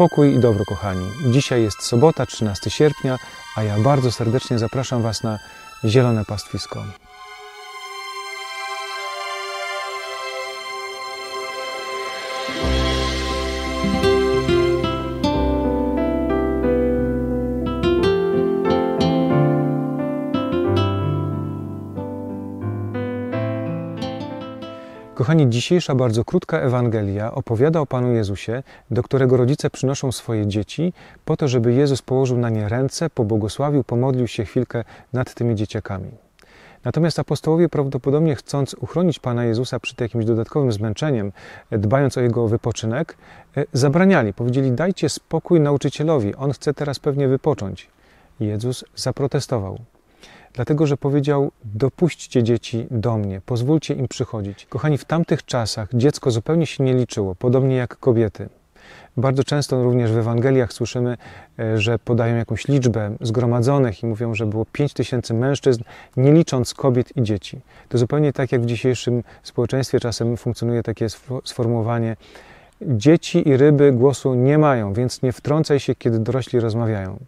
Pokój i dobro, kochani. Dzisiaj jest sobota, 13 sierpnia, a ja bardzo serdecznie zapraszam Was na Zielone Pastwisko. Kochani, dzisiejsza bardzo krótka Ewangelia opowiada o Panu Jezusie, do którego rodzice przynoszą swoje dzieci, po to, żeby Jezus położył na nie ręce, pobłogosławił, pomodlił się chwilkę nad tymi dzieciakami. Natomiast apostołowie prawdopodobnie chcąc uchronić Pana Jezusa przed jakimś dodatkowym zmęczeniem, dbając o jego wypoczynek, e, zabraniali. Powiedzieli: Dajcie spokój nauczycielowi, on chce teraz pewnie wypocząć. Jezus zaprotestował. Dlatego, że powiedział: Dopuśćcie dzieci do mnie, pozwólcie im przychodzić. Kochani, w tamtych czasach dziecko zupełnie się nie liczyło, podobnie jak kobiety. Bardzo często również w Ewangeliach słyszymy, e, że podają jakąś liczbę zgromadzonych i mówią, że było 5 tysięcy mężczyzn, nie licząc kobiet i dzieci. To zupełnie tak jak w dzisiejszym społeczeństwie czasem funkcjonuje takie sformułowanie: Dzieci i ryby głosu nie mają, więc nie wtrącaj się, kiedy dorośli rozmawiają.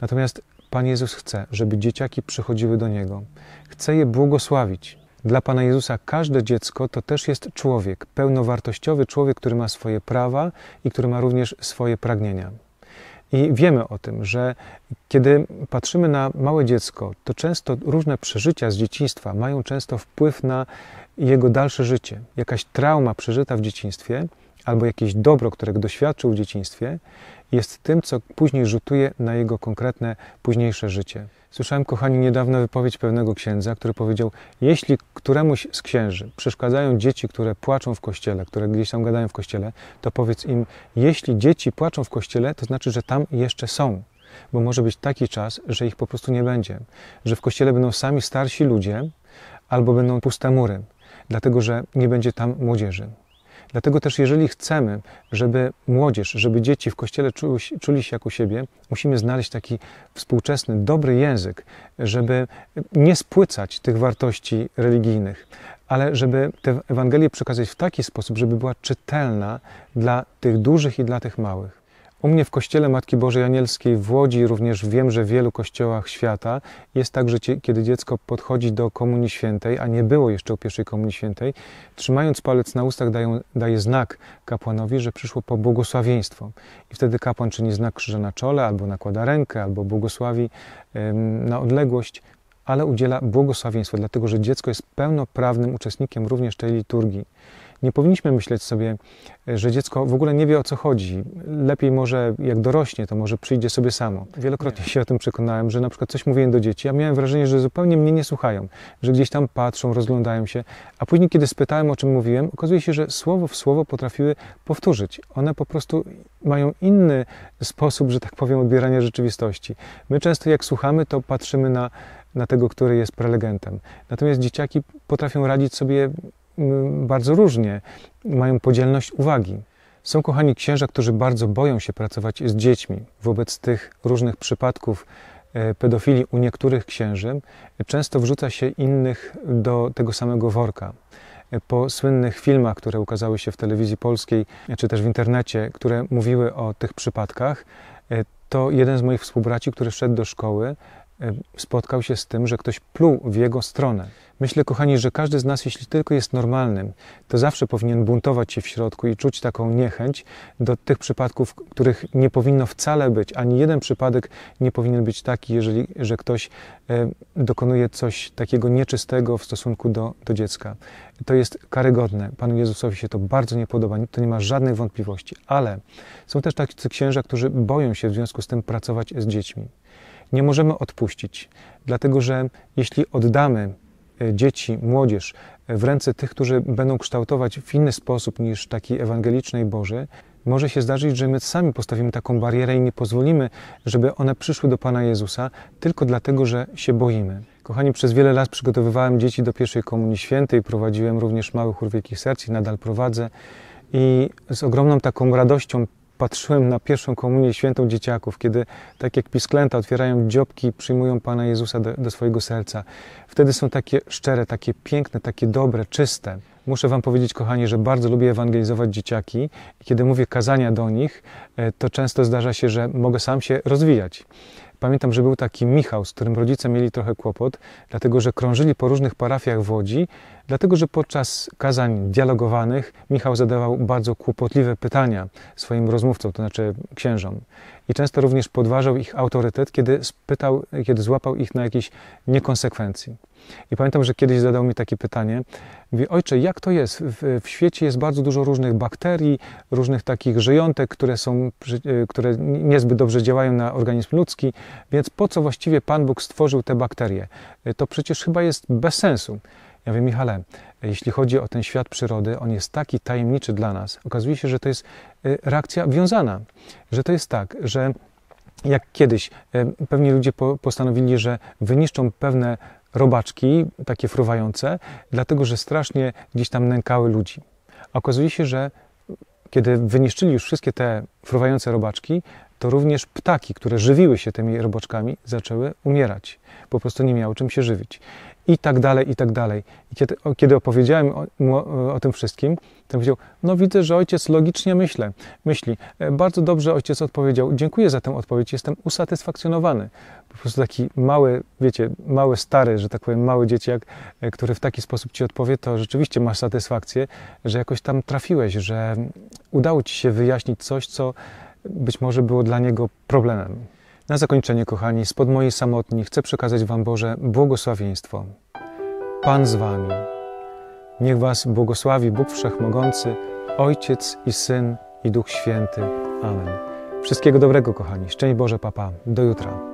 Natomiast Pan Jezus chce, żeby dzieciaki przychodziły do Niego. Chce je błogosławić. Dla Pana Jezusa każde dziecko to też jest człowiek, pełnowartościowy człowiek, który ma swoje prawa i który ma również swoje pragnienia. I wiemy o tym, że kiedy patrzymy na małe dziecko, to często różne przeżycia z dzieciństwa mają często wpływ na jego dalsze życie. Jakaś trauma przeżyta w dzieciństwie albo jakieś dobro, którego doświadczył w dzieciństwie, jest tym, co później rzutuje na jego konkretne, późniejsze życie. Słyszałem, kochani, niedawno wypowiedź pewnego księdza, który powiedział: Jeśli któremuś z księży przeszkadzają dzieci, które płaczą w kościele, które gdzieś tam gadają w kościele, to powiedz im: Jeśli dzieci płaczą w kościele, to znaczy, że tam jeszcze są. Bo może być taki czas, że ich po prostu nie będzie, że w kościele będą sami starsi ludzie albo będą puste mury, dlatego że nie będzie tam młodzieży. Dlatego też, jeżeli chcemy, żeby młodzież, żeby dzieci w kościele czuli, czuli się jak u siebie, musimy znaleźć taki współczesny, dobry język, żeby nie spłycać tych wartości religijnych, ale żeby tę Ewangelię przekazać w taki sposób, żeby była czytelna dla tych dużych i dla tych małych. U mnie w kościele Matki Bożej Anielskiej w Łodzi, również wiem, że w wielu kościołach świata jest tak, że kiedy dziecko podchodzi do Komunii Świętej, a nie było jeszcze u pierwszej Komunii Świętej, trzymając palec na ustach daje, daje znak kapłanowi, że przyszło po błogosławieństwo. I wtedy kapłan czyni znak krzyża na czole, albo nakłada rękę, albo błogosławi na odległość, ale udziela błogosławieństwa, dlatego że dziecko jest pełnoprawnym uczestnikiem również tej liturgii. Nie powinniśmy myśleć sobie, że dziecko w ogóle nie wie o co chodzi. Lepiej może, jak dorośnie, to może przyjdzie sobie samo. Wielokrotnie nie. się o tym przekonałem, że na przykład coś mówiłem do dzieci, a miałem wrażenie, że zupełnie mnie nie słuchają, że gdzieś tam patrzą, rozglądają się, a później, kiedy spytałem, o czym mówiłem, okazuje się, że słowo w słowo potrafiły powtórzyć. One po prostu mają inny sposób, że tak powiem, odbierania rzeczywistości. My często, jak słuchamy, to patrzymy na na tego, który jest prelegentem. Natomiast dzieciaki potrafią radzić sobie Y, bardzo różnie, mają podzielność uwagi. Są kochani księża, którzy bardzo boją się pracować z dziećmi. Wobec tych różnych przypadków y, pedofilii u niektórych księży często wrzuca się innych do tego samego worka. Y, po słynnych filmach, które ukazały się w telewizji polskiej czy też w internecie, które mówiły o tych przypadkach, to jeden z moich współbraci, który wszedł do szkoły, E, spotkał się z tym, że ktoś pluł w jego stronę. Myślę, kochani, że każdy z nas, jeśli tylko jest normalnym, to zawsze powinien buntować się w środku i czuć taką niechęć do tych przypadków, których nie powinno wcale być. Ani jeden przypadek nie powinien być taki, jeżeli że ktoś e, dokonuje coś takiego nieczystego w stosunku do, do dziecka. To jest karygodne. Panu Jezusowi się to bardzo nie podoba, to nie ma żadnych wątpliwości. Ale są też tacy księża, którzy boją się w związku z tym pracować z dziećmi nie możemy odpuścić, dlatego że jeśli oddamy e, dzieci, młodzież e, w ręce tych, którzy będą kształtować w inny sposób niż taki ewangeliczny i Boży, może się zdarzyć, że my sami postawimy taką barierę i nie pozwolimy, żeby one przyszły do Pana Jezusa tylko dlatego, że się boimy. Kochani, przez wiele lat przygotowywałem dzieci do pierwszej komunii świętej, prowadziłem również małych chór serc i nadal prowadzę. I z ogromną taką radością patrzyłem na pierwszą komunię świętą dzieciaków, kiedy tak jak pisklęta otwierają dziobki i przyjmują Pana Jezusa do, do swojego serca. Wtedy są takie szczere, takie piękne, takie dobre, czyste. Muszę Wam powiedzieć, kochani, że bardzo lubię ewangelizować dzieciaki i kiedy mówię kazania do nich, e, to często zdarza się, że mogę sam się rozwijać. Pamiętam, że był taki Michał, z którym rodzice mieli trochę kłopot, dlatego że krążyli po różnych parafiach Łodzi, Dlatego, że podczas kazań dialogowanych Michał zadawał bardzo kłopotliwe pytania swoim rozmówcom, to znaczy księżom. I często również podważał ich autorytet, kiedy spytał, kiedy złapał ich na jakiejś niekonsekwencji. I pamiętam, że kiedyś zadał mi takie pytanie. Mówi, ojcze, jak to jest? W, w, świecie jest bardzo dużo różnych bakterii, różnych takich żyjątek, które, są, e, które niezbyt dobrze działają na organizm ludzki, więc po co właściwie Pan Bóg stworzył te bakterie? E, to przecież chyba jest bez sensu. Ja wiem, Michale, jeśli chodzi o ten świat przyrody, on jest taki tajemniczy dla nas. Okazuje się, że to jest y, reakcja wiązana, że to jest tak, że jak kiedyś y, pewni ludzie postanowili, że wyniszczą pewne robaczki, takie fruwające, dlatego że strasznie gdzieś tam nękały ludzi. okazuje się, że kiedy wyniszczyli już wszystkie te fruwające robaczki, to również ptaki, które żywiły się tymi robaczkami, zaczęły umierać. Po prostu nie miały czym się żywić i tak dalej, i tak dalej. I kiedy, kiedy opowiedziałem mu o, o, tym wszystkim, to powiedział, no widzę, że ojciec logicznie myślę, myśli. E, bardzo dobrze ojciec odpowiedział, dziękuję za tę odpowiedź, jestem usatysfakcjonowany. Po prostu taki mały, wiecie, mały stary, że tak powiem, mały dzieciak, e, który w taki sposób ci odpowie, to rzeczywiście masz satysfakcję, że jakoś tam trafiłeś, że udało ci się wyjaśnić coś, co być może było dla niego problemem. Na zakończenie, kochani, spod mojej samotni chcę przekazać Wam Boże błogosławieństwo. Pan z Wami. Niech Was błogosławi Bóg Wszechmogący, Ojciec i Syn i Duch Święty. Amen. Wszystkiego dobrego, kochani. Szczęść Boże, papa. Do jutra.